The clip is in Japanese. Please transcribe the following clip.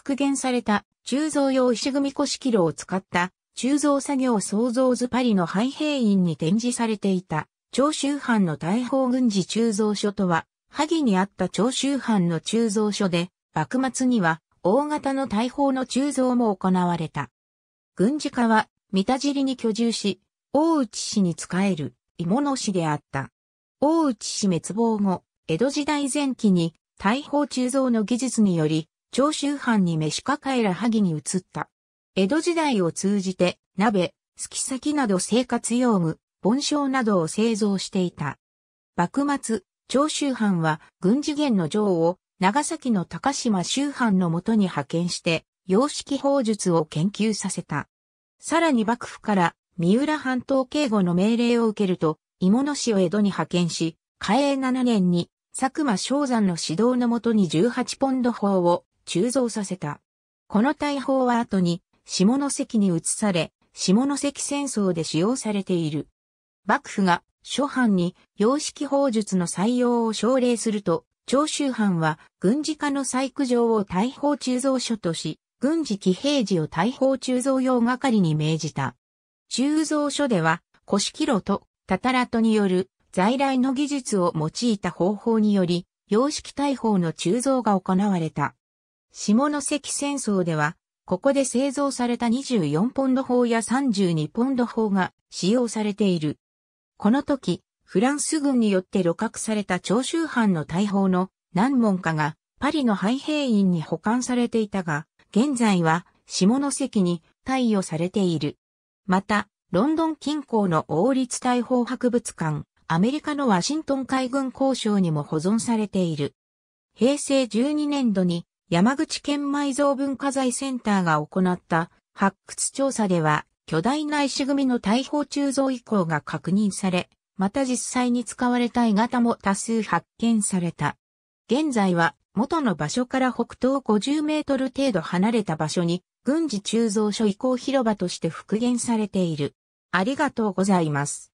復元された鋳造用石組古式炉を使った鋳造作業創造図パリの廃兵院に展示されていた長州藩の大砲軍事鋳造所とは、萩にあった長州藩の鋳造所で、幕末には大型の大砲の鋳造も行われた。軍事家は、三田尻に居住し、大内氏に仕える、芋の氏であった。大内氏滅亡後、江戸時代前期に大砲鋳造の技術により、長州藩に飯かかえら萩に移った。江戸時代を通じて、鍋、すき先など生活用具、盆章などを製造していた。幕末、長州藩は軍事源の城を長崎の高島州藩のもとに派遣して、様式法術を研究させた。さらに幕府から三浦半島警護の命令を受けると、芋野市を江戸に派遣し、嘉永7年に佐久間昭山の指導のもとに18ポンド砲を鋳造させた。この大砲は後に下関に移され、下関戦争で使用されている。幕府が諸藩に洋式砲術の採用を奨励すると、長州藩は軍事化の採掘場を大砲鋳造所とし、軍事騎兵時を大砲鋳造用係に命じた。鋳造所では、古式炉とタタラトによる在来の技術を用いた方法により、洋式大砲の鋳造が行われた。下関戦争では、ここで製造された24ポンド砲や32ポンド砲が使用されている。この時、フランス軍によって露獲された長州藩の大砲の何門かがパリの廃兵院に保管されていたが、現在は下関に貸与されている。また、ロンドン近郊の王立大砲博物館、アメリカのワシントン海軍交渉にも保存されている。平成12年度に山口県埋蔵文化財センターが行った発掘調査では、巨大な石組みの大砲鋳造遺構が確認され、また実際に使われた鋳型も多数発見された。現在は元の場所から北東50メートル程度離れた場所に軍事鋳造所移行広場として復元されている。ありがとうございます。